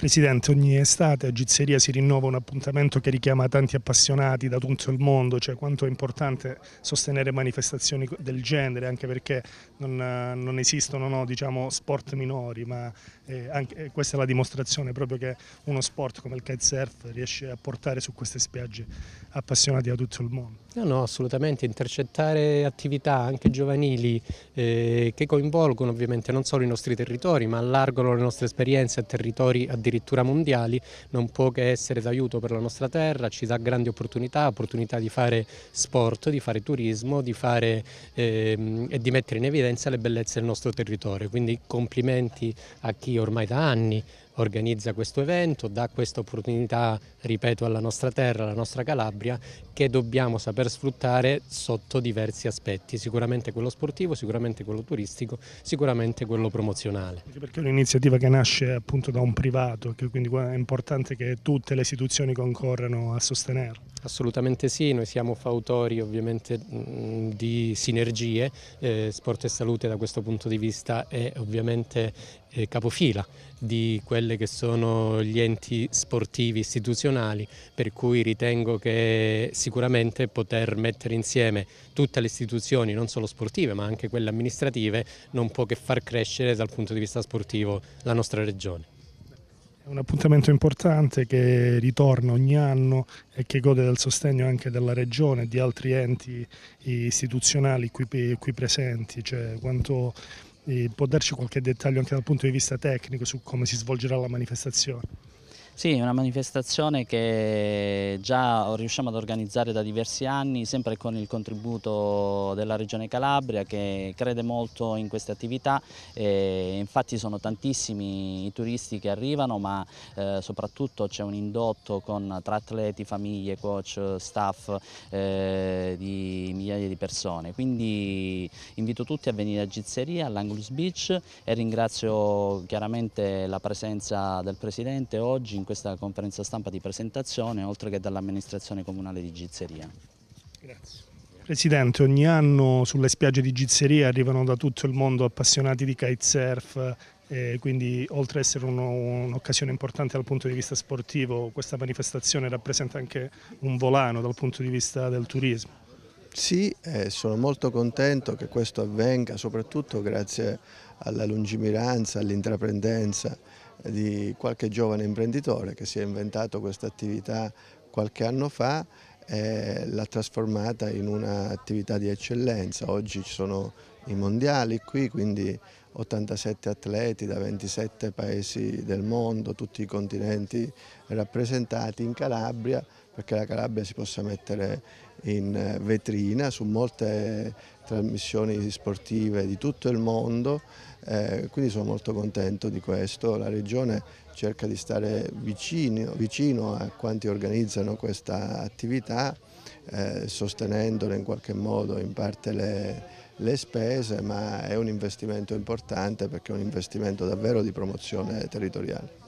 Presidente, ogni estate a Gizzeria si rinnova un appuntamento che richiama tanti appassionati da tutto il mondo, cioè quanto è importante sostenere manifestazioni del genere, anche perché non, non esistono no, diciamo, sport minori, ma eh, anche, eh, questa è la dimostrazione proprio che uno sport come il kitesurf riesce a portare su queste spiagge appassionati da tutto il mondo. No, no, assolutamente, intercettare attività anche giovanili eh, che coinvolgono ovviamente non solo i nostri territori, ma allargano le nostre esperienze a territori addirittura addirittura mondiali, non può che essere d'aiuto per la nostra terra, ci dà grandi opportunità, opportunità di fare sport, di fare turismo, di fare, eh, e di mettere in evidenza le bellezze del nostro territorio. Quindi complimenti a chi ormai da anni organizza questo evento, dà questa opportunità, ripeto, alla nostra terra, alla nostra Calabria, che dobbiamo saper sfruttare sotto diversi aspetti, sicuramente quello sportivo, sicuramente quello turistico, sicuramente quello promozionale. Perché è un'iniziativa che nasce appunto da un privato, quindi è importante che tutte le istituzioni concorrano a sostenerlo. Assolutamente sì, noi siamo fautori ovviamente mm, di sinergie, eh, sport e salute da questo punto di vista è ovviamente eh, capofila di quelli che sono gli enti sportivi istituzionali, per cui ritengo che sicuramente poter mettere insieme tutte le istituzioni, non solo sportive ma anche quelle amministrative, non può che far crescere dal punto di vista sportivo la nostra regione un appuntamento importante che ritorna ogni anno e che gode del sostegno anche della Regione e di altri enti istituzionali qui, qui presenti. Cioè, quanto, eh, può darci qualche dettaglio anche dal punto di vista tecnico su come si svolgerà la manifestazione? Sì, è una manifestazione che già riusciamo ad organizzare da diversi anni, sempre con il contributo della Regione Calabria che crede molto in queste attività. E infatti sono tantissimi i turisti che arrivano, ma eh, soprattutto c'è un indotto con, tra atleti, famiglie, coach, staff eh, di migliaia di persone. Quindi invito tutti a venire a Gizzeria, all'Anglus Beach e ringrazio chiaramente la presenza del Presidente oggi questa conferenza stampa di presentazione, oltre che dall'amministrazione comunale di Gizzeria. Grazie. Presidente, ogni anno sulle spiagge di Gizzeria arrivano da tutto il mondo appassionati di kitesurf, e eh, quindi oltre ad essere un'occasione importante dal punto di vista sportivo, questa manifestazione rappresenta anche un volano dal punto di vista del turismo. Sì, eh, sono molto contento che questo avvenga, soprattutto grazie alla lungimiranza, all'intraprendenza di qualche giovane imprenditore che si è inventato questa attività qualche anno fa e eh, l'ha trasformata in un'attività di eccellenza. Oggi ci sono i mondiali qui, quindi 87 atleti da 27 paesi del mondo, tutti i continenti rappresentati in Calabria, perché la Calabria si possa mettere in eh, vetrina su molte trasmissioni sportive di tutto il mondo, eh, quindi sono molto contento di questo. La Regione cerca di stare vicino, vicino a quanti organizzano questa attività, eh, sostenendole in qualche modo in parte le, le spese, ma è un investimento importante perché è un investimento davvero di promozione territoriale.